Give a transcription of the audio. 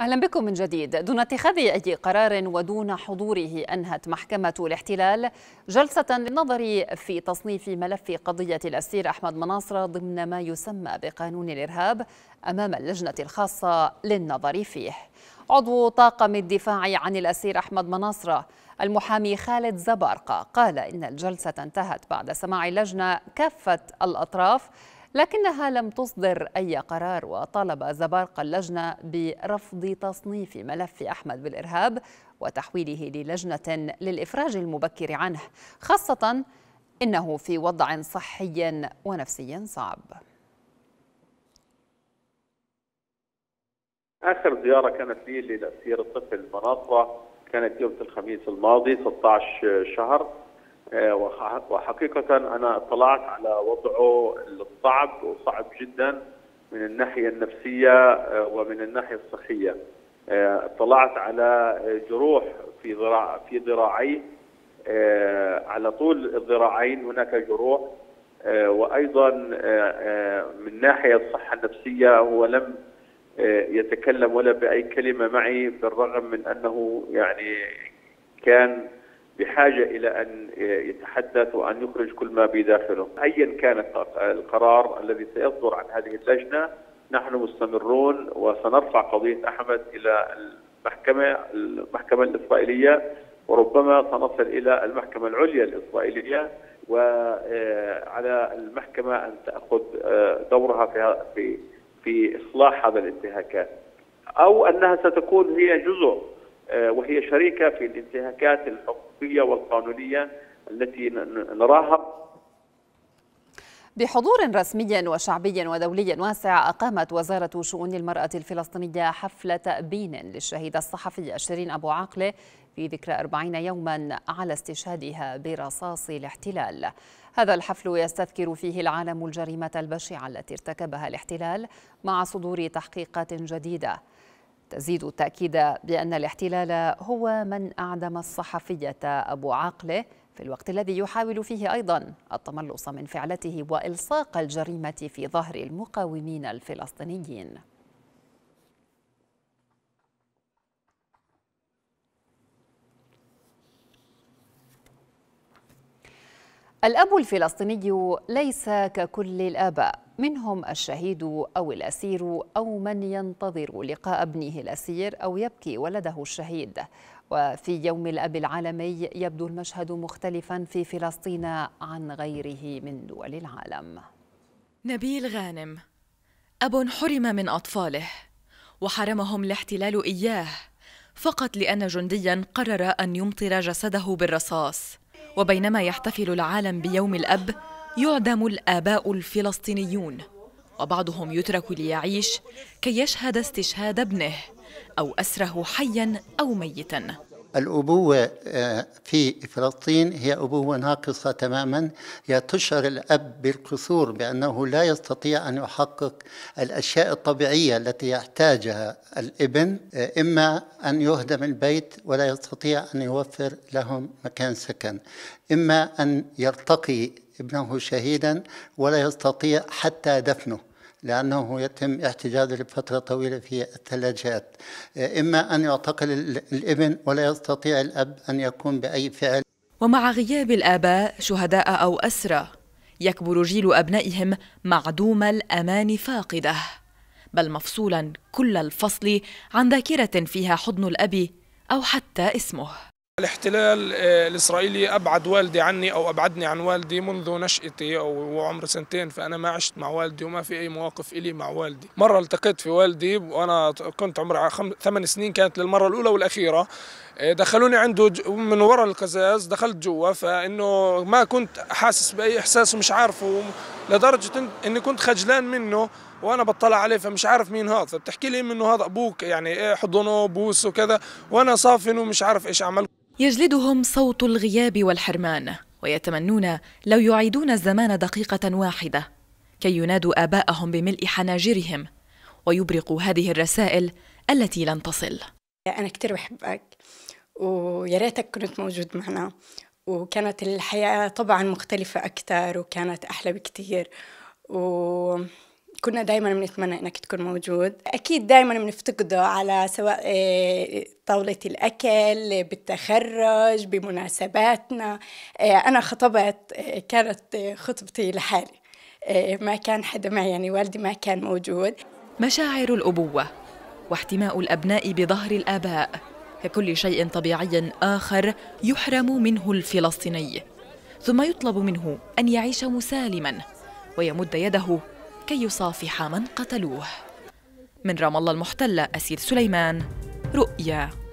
أهلا بكم من جديد دون اتخاذ أي قرار ودون حضوره أنهت محكمة الاحتلال جلسة للنظر في تصنيف ملف قضية الأسير أحمد مناصرة ضمن ما يسمى بقانون الإرهاب أمام اللجنة الخاصة للنظر فيه عضو طاقم الدفاع عن الأسير أحمد مناصرة المحامي خالد زبرقة قال إن الجلسة انتهت بعد سماع اللجنة كافة الأطراف لكنها لم تصدر أي قرار وطالب زبارق اللجنة برفض تصنيف ملف أحمد بالإرهاب وتحويله للجنة للإفراج المبكر عنه خاصة إنه في وضع صحي ونفسي صعب آخر زيارة كانت لي للأسير الطفل مناصرة كانت يوم الخميس الماضي 16 شهر آه، وحقيقة أنا اطلعت على وضعه الصعب وصعب جدا من الناحية النفسية آه، ومن الناحية الصحية آه، اطلعت على جروح في ذراع في ذراعيه على طول الذراعين هناك جروح وايضا من ناحيه الصحه النفسيه هو لم يتكلم ولا باي كلمه معي بالرغم من انه يعني كان بحاجة إلى أن يتحدث وأن يخرج كل ما بداخله أيا كان القرار الذي سيصدر عن هذه اللجنة نحن مستمرون وسنرفع قضية أحمد إلى المحكمة المحكمة الإسرائيلية وربما سنصل إلى المحكمة العليا الإسرائيلية وعلى المحكمة أن تأخذ دورها في في في إصلاح هذا الانتهاكات أو أنها ستكون هي جزء آه، وهي شريكة في الانتهاكات الحقوقية والقانونية التي نراها بحضور رسمي وشعبي ودولي واسع أقامت وزارة شؤون المرأة الفلسطينية حفلة تأبين للشهيدة الصحفية شيرين أبو عاقلة في ذكرى 40 يوما على استشهادها برصاص الاحتلال هذا الحفل يستذكر فيه العالم الجريمة البشعة التي ارتكبها الاحتلال مع صدور تحقيقات جديدة تزيد التأكيد بأن الاحتلال هو من أعدم الصحفية أبو عاقله في الوقت الذي يحاول فيه أيضا التملص من فعلته وإلصاق الجريمة في ظهر المقاومين الفلسطينيين الأب الفلسطيني ليس ككل الآباء منهم الشهيد أو الأسير أو من ينتظر لقاء ابنه الأسير أو يبكي ولده الشهيد وفي يوم الأب العالمي يبدو المشهد مختلفا في فلسطين عن غيره من دول العالم نبيل غانم أب حرم من أطفاله وحرمهم الاحتلال إياه فقط لأن جنديا قرر أن يمطر جسده بالرصاص وبينما يحتفل العالم بيوم الاب يعدم الاباء الفلسطينيون وبعضهم يترك ليعيش كي يشهد استشهاد ابنه او اسره حيا او ميتا الأبوة آه، في فلسطين هي أبوة ناقصة تماما هي تشعر الأب بالقصور بأنه لا يستطيع أن يحقق الأشياء الطبيعية التي يحتاجها الابن آه، إما أن يهدم البيت ولا يستطيع أن يوفر لهم مكان سكن إما أن يرتقي ابنه شهيدا ولا يستطيع حتى دفنه لأنه يتم احتجازه لفترة طويلة في الثلاجات إما أن يعتقل الابن ولا يستطيع الأب أن يقوم بأي فعل ومع غياب الآباء شهداء أو أسرى يكبر جيل أبنائهم معدوم الأمان فاقده بل مفصولا كل الفصل عن ذاكرة فيها حضن الأب أو حتى اسمه الاحتلال آه، الإسرائيلي أبعد والدي عني أو أبعدني عن والدي منذ نشأتي أو سنتين فأنا ما عشت مع والدي وما في أي مواقف إلي مع والدي مرة التقيت في والدي وأنا كنت عمري خم... ثمان سنين كانت للمرة الأولى والأخيرة آه، دخلوني عنده ج... من وراء القزاز دخلت جوا فإنه ما كنت حاسس بأي إحساس ومش عارفه لدرجة إني كنت خجلان منه وانا بطلع عليه فمش عارف مين هذا فبتحكي لي انه هذا ابوك يعني إيه حضنه بوس وكذا وانا صافن ومش عارف ايش اعمل يجلدهم صوت الغياب والحرمان ويتمنون لو يعيدون الزمان دقيقة واحدة كي ينادوا آباءهم بملء حناجرهم ويبرقوا هذه الرسائل التي لن تصل أنا كثير بحبك ويا ريتك كنت موجود معنا وكانت الحياة طبعا مختلفة اكثر وكانت أحلى بكثير و كنا دائما بنتمنى انك تكون موجود اكيد دائما بنفتقده على سواء آه، طاولة الاكل بالتخرج بمناسباتنا آه، انا خطبت آه، كانت خطبتي لحالي ما كان حدا معي يعني والدي ما كان موجود مشاعر الابوه واحتماء الابناء بظهر الاباء ككل شيء طبيعي اخر يحرم منه الفلسطيني ثم يطلب منه ان يعيش مسالما ويمد يده كي يصافح من قتلوه من رام الله المحتلة أسير سليمان رؤيا